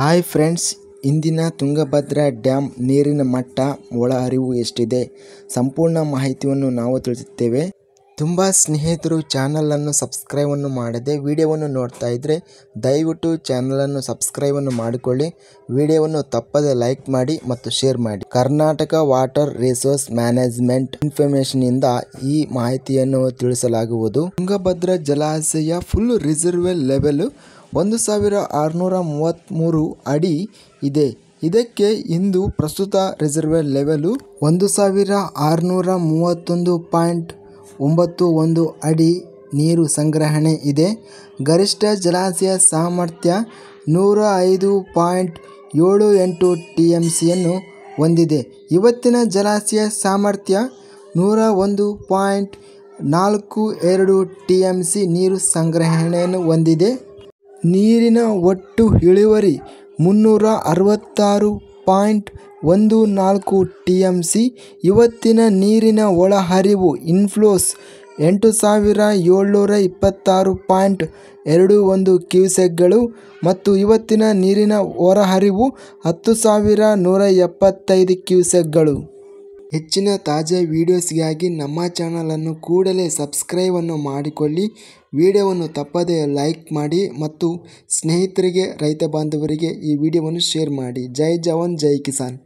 hi friends ಇಂದಿನ Tungabhadra dam ನೀರಿನ ಮಟ್ಟ ಒಳಹರಿವು ಎಷ್ಟಿದೆ ಸಂಪೂರ್ಣ ಮಾಹಿತಿಯನ್ನು ನಾವು ತಿಳಿಸುತ್ತೇವೆ ತುಂಬ ಸ್ನೇಹಿತರು ಚಾನಲನ್ನು ಸಬ್ಸ್ಕ್ರೈಬನ್ನು ಮಾಡದೆ ವಿಡಿಯೋವನ್ನು ನೋಡ್ತಾ ಇದ್ದರೆ ದಯವಿಟ್ಟು ಚಾನಲನ್ನು ಸಬ್ಸ್ಕ್ರೈಬನ್ನು ಮಾಡಿಕೊಳ್ಳಿ ವಿಡಿಯೋವನ್ನು ತಪ್ಪದೆ ಲೈಕ್ ಮಾಡಿ ಮತ್ತು ಶೇರ್ ಮಾಡಿ ಕರ್ನಾಟಕ ವಾಟರ್ ರಿಸೋರ್ಸ್ ಮ್ಯಾನೇಜ್ಮೆಂಟ್ ಇನ್ಫಾರ್ಮೇಷನ್ನಿಂದ ಈ ಮಾಹಿತಿಯನ್ನು ತಿಳಿಸಲಾಗುವುದು ತುಂಗಭದ್ರಾ ಜಲಾಶಯ ಫುಲ್ ರಿಸರ್ವೆಲ್ ಲೆವೆಲ್ ಒಂದು ಸಾವಿರ ಆರುನೂರ ಮೂವತ್ತ್ಮೂರು ಅಡಿ ಇದೆ ಇದಕ್ಕೆ ಇಂದು ಪ್ರಸ್ತುತ ರಿಸರ್ವೆ ಲೆವೆಲು ಒಂದು ಸಾವಿರ ಆರುನೂರ ಮೂವತ್ತೊಂದು ಪಾಯಿಂಟ್ ಒಂಬತ್ತು ಒಂದು ಅಡಿ ನೀರು ಸಂಗ್ರಹಣೆ ಇದೆ ಗರಿಷ್ಠ ಜಲಾಶಯ ಸಾಮರ್ಥ್ಯ ನೂರ ಐದು ಪಾಯಿಂಟ್ ಏಳು ಎಂಟು ಟಿ ಎಮ್ ಸಿಯನ್ನು ಹೊಂದಿದೆ ಇವತ್ತಿನ ಜಲಾಶಯ ಸಾಮರ್ಥ್ಯ ನೂರ ಒಂದು ಪಾಯಿಂಟ್ ನಾಲ್ಕು ಎರಡು ಟಿ ಎಮ್ ಸಿ ನೀರು ಸಂಗ್ರಹಣೆಯನ್ನು ಹೊಂದಿದೆ ನೀರಿನ ಒಟ್ಟು ಇಳುವರಿ ಮುನ್ನೂರ ಅರವತ್ತಾರು ಪಾಯಿಂಟ್ ಒಂದು ನಾಲ್ಕು ಟಿ ಎಮ್ ಸಿ ಇವತ್ತಿನ ನೀರಿನ ಒಳಹರಿವು ಇನ್ಫ್ಲೋಸ್ ಎಂಟು ಸಾವಿರ ಏಳ್ನೂರ ಇಪ್ಪತ್ತಾರು ಪಾಯಿಂಟ್ ಎರಡು ಒಂದು ಕ್ಯೂಸೆಕ್ಗಳು ಮತ್ತು ಇವತ್ತಿನ ನೀರಿನ ಹೊರಹರಿವು ಹತ್ತು ಸಾವಿರ ನೂರ ಎಪ್ಪತ್ತೈದು ಕ್ಯೂಸೆಕ್ಗಳು ಹೆಚ್ಚಿನ ತಾಜಾ ವಿಡಿಯೋಸ್ಗಾಗಿ ನಮ್ಮ ಚಾನಲನ್ನು ಕೂಡಲೇ ಸಬ್ಸ್ಕ್ರೈಬನ್ನು ಮಾಡಿಕೊಳ್ಳಿ ವಿಡಿಯೋವನ್ನು ತಪ್ಪದೇ ಲೈಕ್ ಮಾಡಿ ಮತ್ತು ಸ್ನೇಹಿತರಿಗೆ ರೈತ ಬಾಂಧವರಿಗೆ ಈ ವಿಡಿಯೋವನ್ನು ಶೇರ್ ಮಾಡಿ ಜೈ ಜವಾನ್ ಜೈ ಕಿಸಾನ್